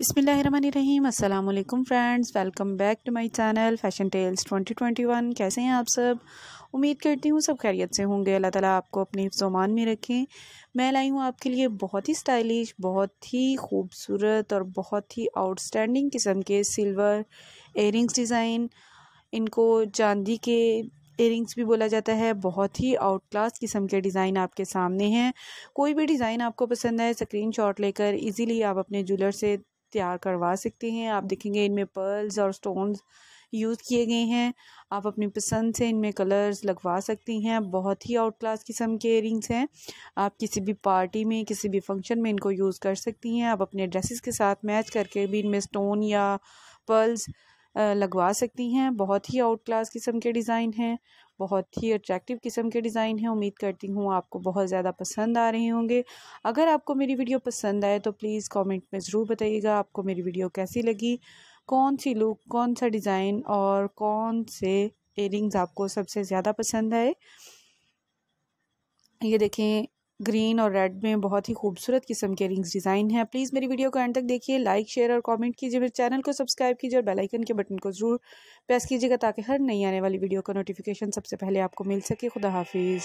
अस्सलाम वालेकुम friends welcome back to my channel fashion tales 2021 कैसे हैं आप सब उम्मीद करती हूँ सब खैरियत से होंगे अल्लाह ताला आपको अपने हिफ्जोमान में रखें मैं लाई हूँ आपके लिए बहुत ही स्टाइलिश बहुत ही खूबसूरत और बहुत ही आउटस्टैंडिंग किस्म के सिल्वर एयरिंग्स डिज़ाइन इनको चांदी के एयरिंग्स भी बोला जाता है बहुत ही आउट क्लास किस्म के डिज़ाइन आपके सामने हैं कोई भी डिज़ाइन आपको पसंद है स्क्रीन शॉट लेकर इजीली आप अपने ज्वेलर से तैयार करवा सकते हैं आप देखेंगे इनमें पर्ल्स और स्टोन्स यूज़ किए गए हैं आप अपनी पसंद से इनमें कलर्स लगवा सकती हैं बहुत ही आउट क्लास किस्म के इयरिंग्स हैं आप किसी भी पार्टी में किसी भी फंक्शन में इनको यूज़ कर सकती हैं आप अपने ड्रेसेस के साथ मैच करके भी इनमें स्टोन या पर्ल्स लगवा सकती हैं बहुत ही आउट क्लास किस्म के डिज़ाइन हैं बहुत ही अट्रैक्टिव किस्म के डिज़ाइन हैं उम्मीद करती हूँ आपको बहुत ज़्यादा पसंद आ रहे होंगे अगर आपको मेरी वीडियो पसंद आए तो प्लीज़ कमेंट में ज़रूर बताइएगा आपको मेरी वीडियो कैसी लगी कौन सी लुक कौन सा डिज़ाइन और कौन से एयरिंग्स आपको सबसे ज़्यादा पसंद आए ये देखें ग्रीन और रेड में बहुत ही खूबसूरत किस्म के रिंग्स डिज़ाइन है प्लीज़ मेरी वीडियो को एंड तक देखिए लाइक शेयर और कमेंट कीजिए मेरे चैनल को सब्सक्राइब कीजिए और बेल आइकन के बटन को ज़रूर प्रेस कीजिएगा ताकि हर नई आने वाली वीडियो का नोटिफिकेशन सबसे पहले आपको मिल सके खुदा हाफिज़